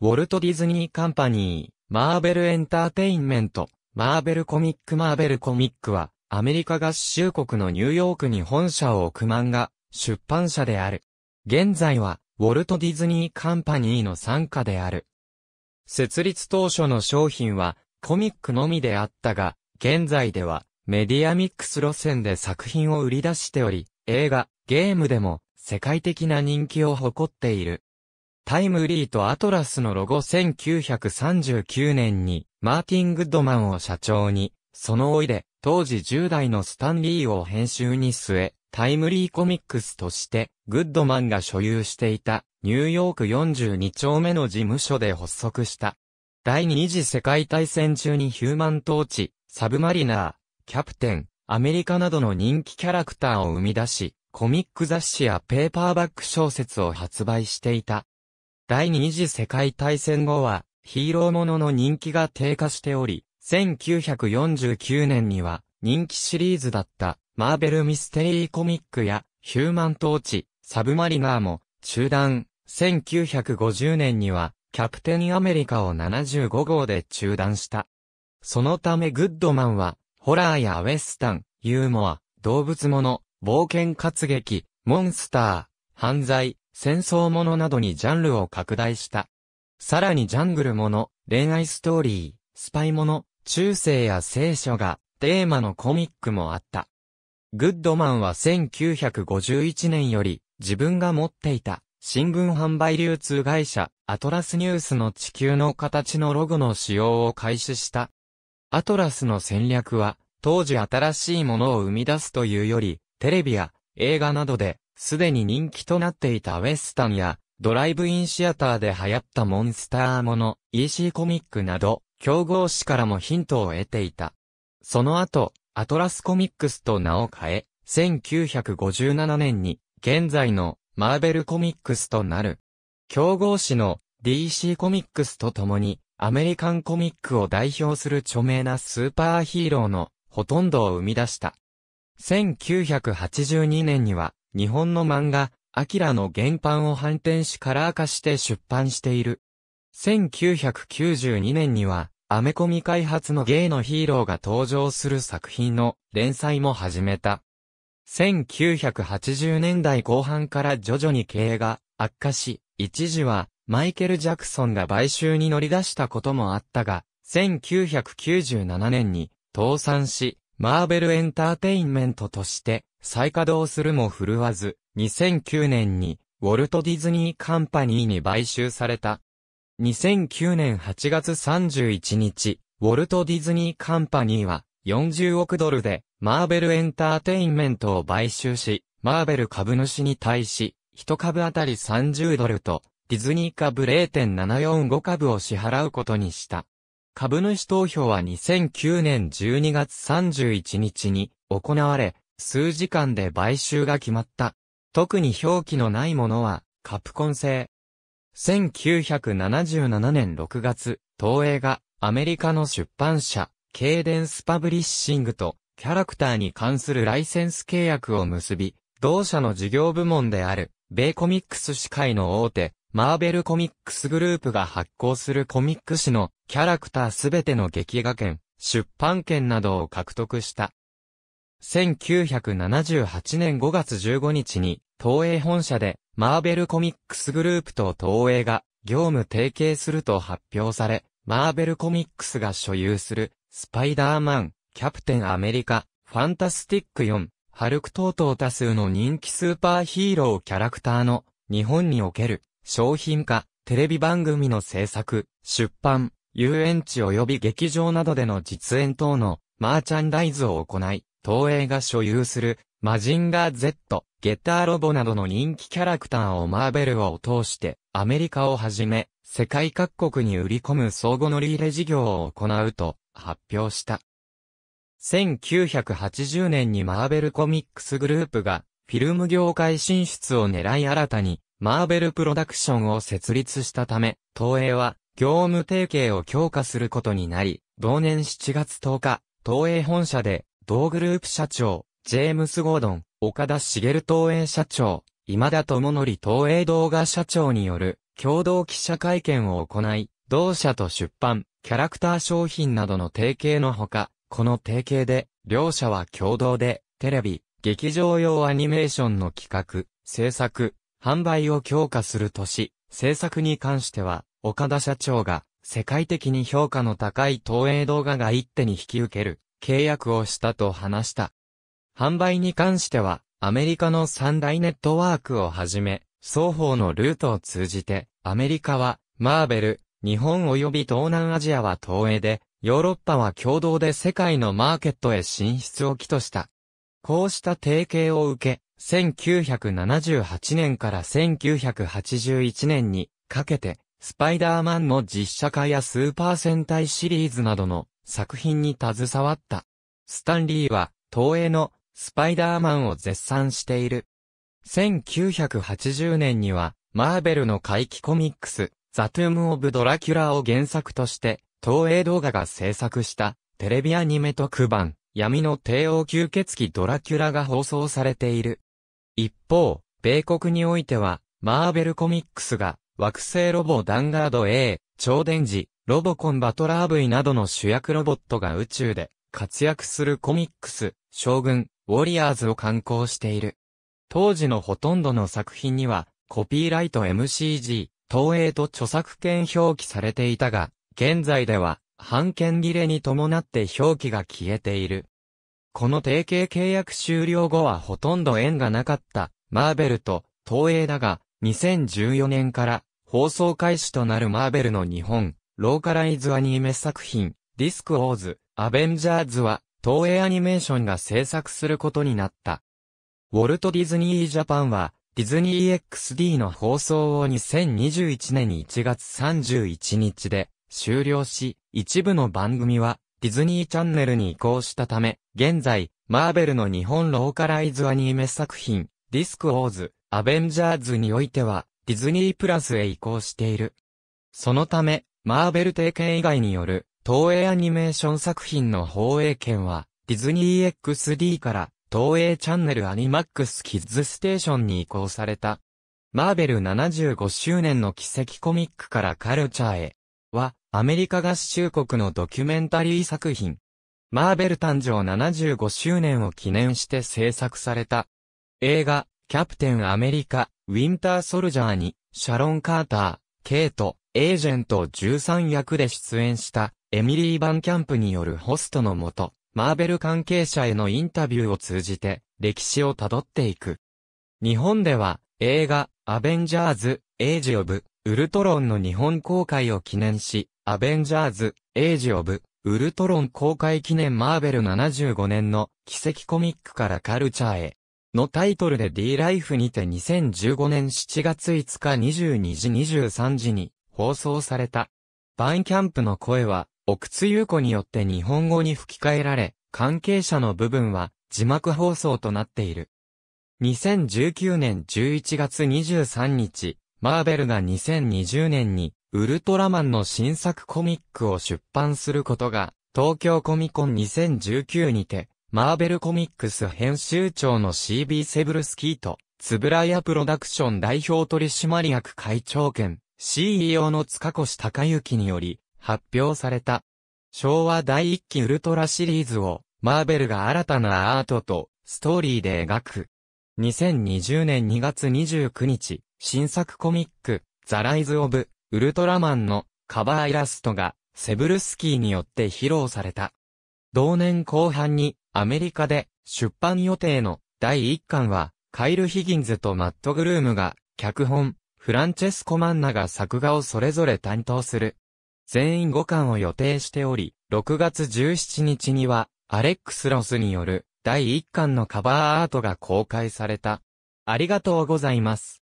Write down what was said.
ウォルト・ディズニー・カンパニー、マーベル・エンターテインメント、マーベル・コミック・マーベル・コミックは、アメリカ合衆国のニューヨークに本社を置く漫画、出版社である。現在は、ウォルト・ディズニー・カンパニーの参加である。設立当初の商品は、コミックのみであったが、現在では、メディアミックス路線で作品を売り出しており、映画、ゲームでも、世界的な人気を誇っている。タイムリーとアトラスのロゴ1939年に、マーティン・グッドマンを社長に、そのおいで、当時10代のスタンリーを編集に据え、タイムリーコミックスとして、グッドマンが所有していた、ニューヨーク42丁目の事務所で発足した。第二次世界大戦中にヒューマントーチ、サブマリナー、キャプテン、アメリカなどの人気キャラクターを生み出し、コミック雑誌やペーパーバック小説を発売していた。第二次世界大戦後は、ヒーローものの人気が低下しており、1949年には、人気シリーズだった、マーベルミステリーコミックや、ヒューマントーチ、サブマリナーも、中断。1950年には、キャプテンアメリカを75号で中断した。そのためグッドマンは、ホラーやウェスタン、ユーモア、動物もの、冒険活劇、モンスター、犯罪、戦争ものなどにジャンルを拡大した。さらにジャングルもの、恋愛ストーリー、スパイもの、中世や聖書がテーマのコミックもあった。グッドマンは1951年より自分が持っていた新聞販売流通会社アトラスニュースの地球の形のロゴの使用を開始した。アトラスの戦略は当時新しいものを生み出すというよりテレビや映画などですでに人気となっていたウェスタンや、ドライブインシアターで流行ったモンスターもの、EC コミックなど、競合誌からもヒントを得ていた。その後、アトラスコミックスと名を変え、1957年に、現在のマーベルコミックスとなる。競合誌の DC コミックスと共に、アメリカンコミックを代表する著名なスーパーヒーローのほとんどを生み出した。1982年には日本の漫画、アキラの原版を反転しカラー化して出版している。1992年には、アメコミ開発のゲイのヒーローが登場する作品の連載も始めた。1980年代後半から徐々に経営が悪化し、一時はマイケル・ジャクソンが買収に乗り出したこともあったが、1997年に倒産し、マーベルエンターテインメントとして再稼働するも振るわず、2009年に、ウォルト・ディズニー・カンパニーに買収された。2009年8月31日、ウォルト・ディズニー・カンパニーは、40億ドルで、マーベル・エンターテインメントを買収し、マーベル株主に対し、1株あたり30ドルと、ディズニー株0.745株を支払うことにした。株主投票は2009年12月31日に行われ、数時間で買収が決まった。特に表記のないものは、カプコン製。1977年6月、東映がアメリカの出版社、ケーデンスパブリッシングとキャラクターに関するライセンス契約を結び、同社の事業部門である、米コミックス司会の大手、マーベルコミックスグループが発行するコミック誌のキャラクターすべての劇画権、出版権などを獲得した。1978年5月15日に、東映本社で、マーベルコミックスグループと東映が、業務提携すると発表され、マーベルコミックスが所有する、スパイダーマン、キャプテンアメリカ、ファンタスティック4、ハルク等々多数の人気スーパーヒーローキャラクターの、日本における、商品化、テレビ番組の制作、出版、遊園地及び劇場などでの実演等の、マーチャンダイズを行い、東映が所有する、マジンガー Z、ゲッターロボなどの人気キャラクターをマーベルを通して、アメリカをはじめ、世界各国に売り込む相互乗り入れ事業を行うと発表した。1980年にマーベルコミックスグループが、フィルム業界進出を狙い新たに、マーベルプロダクションを設立したため、東映は、業務提携を強化することになり、同年7月10日、東映本社で、同グループ社長、ジェームス・ゴードン、岡田茂東映社長、今田智則東映動画社長による共同記者会見を行い、同社と出版、キャラクター商品などの提携のほか、この提携で、両社は共同で、テレビ、劇場用アニメーションの企画、制作、販売を強化するとし、制作に関しては、岡田社長が、世界的に評価の高い東映動画が一手に引き受ける、契約をしたと話した。販売に関しては、アメリカの三大ネットワークをはじめ、双方のルートを通じて、アメリカは、マーベル、日本及び東南アジアは東映で、ヨーロッパは共同で世界のマーケットへ進出を起とした。こうした提携を受け、1978年から1981年にかけて、スパイダーマンの実写化やスーパー戦隊シリーズなどの作品に携わった。スタンリーは、東映のスパイダーマンを絶賛している。1980年には、マーベルの怪奇コミックス、ザ・トゥーム・オブ・ドラキュラを原作として、東映動画が制作した、テレビアニメ特番、闇の帝王吸血鬼ドラキュラが放送されている。一方、米国においては、マーベルコミックスが、惑星ロボダンガード A、超電磁、ロボコンバトラー V などの主役ロボットが宇宙で活躍するコミックス、将軍、ウォリアーズを刊行している。当時のほとんどの作品には、コピーライト MCG、東映と著作権表記されていたが、現在では、版権切れに伴って表記が消えている。この提携契約終了後はほとんど縁がなかった、マーベルと東映だが、2014年から放送開始となるマーベルの日本、ローカライズアニメ作品、ディスクオーズ、アベンジャーズは、東映アニメーションが制作することになった。ウォルト・ディズニー・ジャパンは、ディズニー XD の放送を2021年1月31日で終了し、一部の番組はディズニーチャンネルに移行したため、現在、マーベルの日本ローカライズアニメ作品、ディスクオーズ、アベンジャーズにおいては、ディズニープラスへ移行している。そのため、マーベル提携以外による、東映アニメーション作品の放映権は、ディズニー XD から、東映チャンネルアニマックスキッズステーションに移行された。マーベル75周年の奇跡コミックからカルチャーへ。は、アメリカ合衆国のドキュメンタリー作品。マーベル誕生75周年を記念して制作された。映画、キャプテンアメリカ、ウィンターソルジャーに、シャロン・カーター、ケイト、エージェント13役で出演したエミリー・バンキャンプによるホストのもと、マーベル関係者へのインタビューを通じて歴史を辿っていく。日本では映画アベンジャーズ・エイジ・オブ・ウルトロンの日本公開を記念し、アベンジャーズ・エイジ・オブ・ウルトロン公開記念マーベル75年の奇跡コミックからカルチャーへのタイトルで D ライフにて2015年7月5日22時23時に放送された。バンキャンプの声は、奥津優子によって日本語に吹き替えられ、関係者の部分は字幕放送となっている。2019年11月23日、マーベルが2020年にウルトラマンの新作コミックを出版することが、東京コミコン2019にて、マーベルコミックス編集長の CB セブルスキーと、つぶらやプロダクション代表取締役会長兼、CEO の塚越隆之により発表された。昭和第1期ウルトラシリーズをマーベルが新たなアートとストーリーで描く。2020年2月29日、新作コミック、ザ・ライズ・オブ・ウルトラマンのカバーイラストがセブルスキーによって披露された。同年後半にアメリカで出版予定の第1巻はカイル・ヒギンズとマット・グルームが脚本、フランチェスコ・マンナが作画をそれぞれ担当する。全員5巻を予定しており、6月17日には、アレックス・ロスによる第1巻のカバーアートが公開された。ありがとうございます。